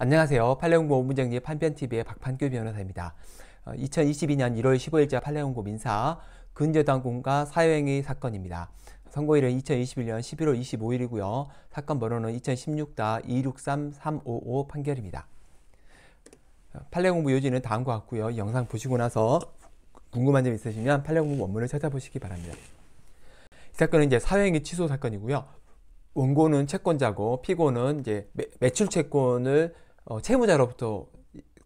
안녕하세요. 팔레옹고 원문정리 판변TV의 박판규 변호사입니다. 2022년 1월 15일자 팔레옹고 민사 근저당공과 사형의 사건입니다. 선고일은 2021년 11월 25일이고요. 사건 번호는 2016-263355 판결입니다. 판례공부 어, 요지는 다음과 같고요. 영상 보시고 나서 궁금한 점 있으시면 판례공부 원문을 찾아보시기 바랍니다. 이 사건은 이제 사형의 취소 사건이고요. 원고는 채권자고 피고는 이제 매, 매출 채권을 어, 채무자로부터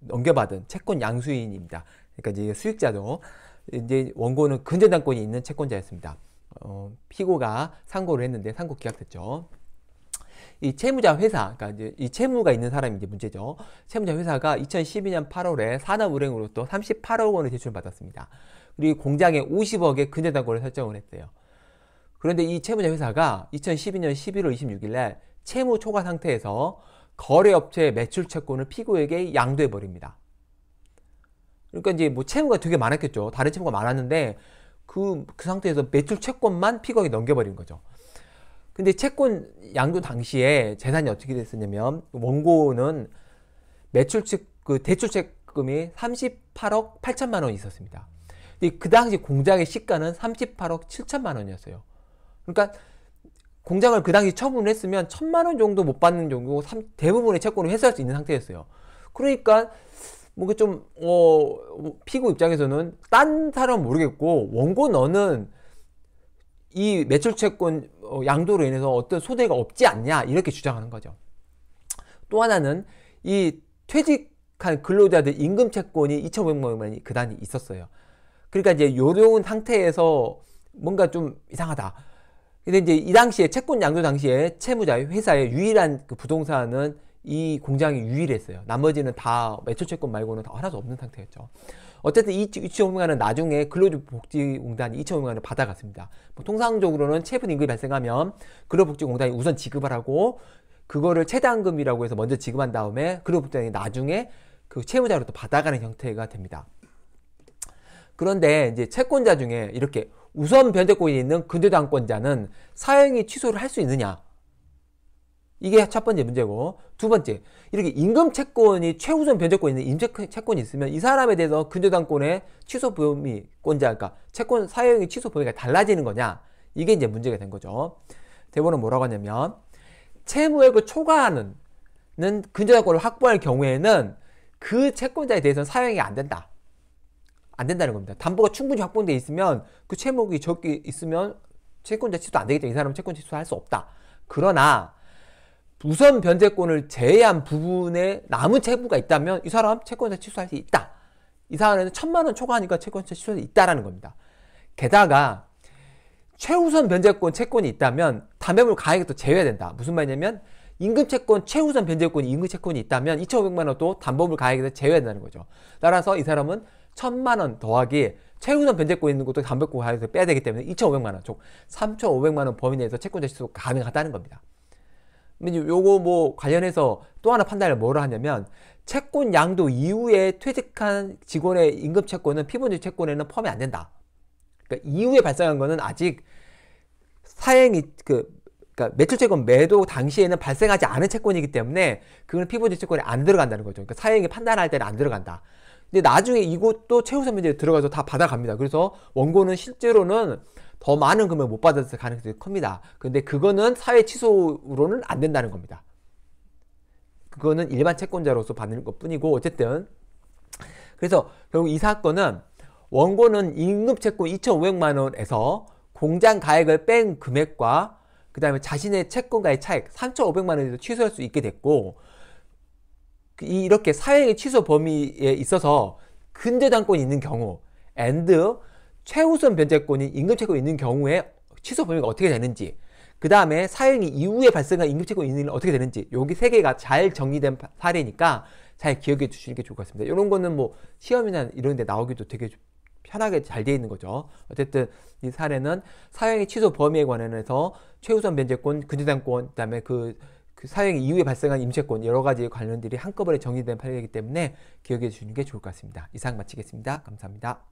넘겨받은 채권 양수인입니다. 그러니까 이제 수익자죠. 이제 원고는 근저당권이 있는 채권자였습니다. 어, 피고가 상고를 했는데 상고 기각됐죠. 이 채무자 회사, 그러니까 이제 이 채무가 있는 사람이 이제 문제죠. 채무자 회사가 2012년 8월에 산업은행으로부터 38억 원을 대출 받았습니다. 그리고 공장에 50억의 근저당권을 설정을 했어요. 그런데 이 채무자 회사가 2012년 11월 26일 날 채무 초과 상태에서 거래업체의 매출 채권을 피고에게 양도해 버립니다. 그러니까 이제 뭐 채무가 되게 많았겠죠. 다른 채무가 많았는데 그, 그 상태에서 매출 채권만 피고에게 넘겨버린 거죠. 근데 채권 양도 당시에 재산이 어떻게 됐었냐면 원고는 매출 측그 대출 책금이 38억 8천만 원이 있었습니다. 그 당시 공장의 시가는 38억 7천만 원이었어요. 그러니까 공장을그 당시 처분을 했으면 천만 원 정도 못 받는 정도 대부분의 채권을 회수할 수 있는 상태였어요. 그러니까 뭔가 뭐 좀 어, 피고 입장에서는 딴 사람 모르겠고 원고 너는 이 매출 채권 어, 양도로 인해서 어떤 소대가 없지 않냐 이렇게 주장하는 거죠. 또 하나는 이 퇴직한 근로자들 임금 채권이 2,500만 원이 그 단위 있었어요. 그러니까 이제 요런 상태에서 뭔가 좀 이상하다. 근데 이제 이 당시에 채권 양도 당시에 채무자 회사의 유일한 그 부동산은 이 공장이 유일했어요. 나머지는 다 매출 채권 말고는 다 하나도 없는 상태였죠. 어쨌든 이 유치원공간은 나중에 근로복지공단이 이천원간을 받아갔습니다. 뭐 통상적으로는 채분 임금이 발생하면 근로복지공단이 우선 지급을 하고 그거를 최단금이라고 해서 먼저 지급한 다음에 근로복지공단이 나중에 그 채무자로부터 받아가는 형태가 됩니다. 그런데 이제 채권자 중에 이렇게 우선 변제권이 있는 근저당권자는 사형이 취소를 할 수 있느냐? 이게 첫 번째 문제고 두 번째 이렇게 임금 채권이 최우선 변제권이 있는 임금 채권이 있으면 이 사람에 대해서 근저당권의 취소 범위 권자 그러니까 채권 사용이 취소 범위가 달라지는 거냐 이게 이제 문제가 된 거죠 대본은 뭐라고 하냐면 채무액을 초과하는 근저당권을 확보할 경우에는 그 채권자에 대해서는 사용이 안 된다 안 된다는 겁니다. 담보가 충분히 확보되어 있으면 그 채무이 적게 있으면 채권자 취소도 안되겠때이 사람은 채권 취소할 수 없다. 그러나 우선 변제권을 제외한 부분에 남은 채무가 있다면 이 사람 채권자 취소할 수 있다. 이 사람은 천만 원 초과하니까 채권자 취소할 수 있다라는 겁니다. 게다가 최우선 변제권 채권이 있다면 담배물 가액도 제외된다. 무슨 말이냐면 임금채권 최우선 변제권이 임금채권이 있다면 2,500만 원도 담보물 가액에서 제외된다는 거죠. 따라서 이 사람은 천만 원 더하기 최우선 변제권 있는 곳도 담보권 가에서 빼야 되기 때문에 2,500만 원, 즉 3,500만 원 범위 내에서 채권자 실수 가능하다는 겁니다. 요거 뭐 관련해서 또 하나 판단을 뭐로 하냐면 채권 양도 이후에 퇴직한 직원의 임금 채권은 피보증 채권에는 포함이 안 된다. 그러니까 이후에 발생한 거는 아직 사행이 그 그러니까 매출채권 매도 당시에는 발생하지 않은 채권이기 때문에 그건 피부증 채권에 안 들어간다는 거죠. 그러니까 사행이 판단할 때는 안 들어간다. 근데 나중에 이것도 최후 선배제 들어가서 다 받아갑니다. 그래서 원고는 실제로는 더 많은 금액 못 받았을 가능성이 큽니다. 근데 그거는 사회 취소로는 안 된다는 겁니다. 그거는 일반 채권자로서 받는 것 뿐이고 어쨌든 그래서 결국 이 사건은 원고는 임금채권 2,500만 원에서 공장 가액을 뺀 금액과 그 다음에 자신의 채권과의 차액 3,500만 원에서 취소할 수 있게 됐고 이렇게 사회의 취소 범위에 있어서 근대당권이 있는 경우 and 최우선 변제권이 임금 체권이 있는 경우에 취소 범위가 어떻게 되는지 그 다음에 사형이 이후에 발생한 임금 채권 있는 어떻게 되는지 여기 세 개가 잘 정리된 사례니까 잘 기억해 주시는 게 좋을 것 같습니다. 이런 거는 뭐 시험이나 이런 데 나오기도 되게 편하게 잘 되어 있는 거죠. 어쨌든 이 사례는 사형의 취소 범위에 관해서 최우선 변제권, 근대당권 그다음에 그그 사형 이후에 발생한 임채권 여러 가지 관련들이 한꺼번에 정리된 판례이기 때문에 기억해 주시는 게 좋을 것 같습니다. 이상 마치겠습니다. 감사합니다.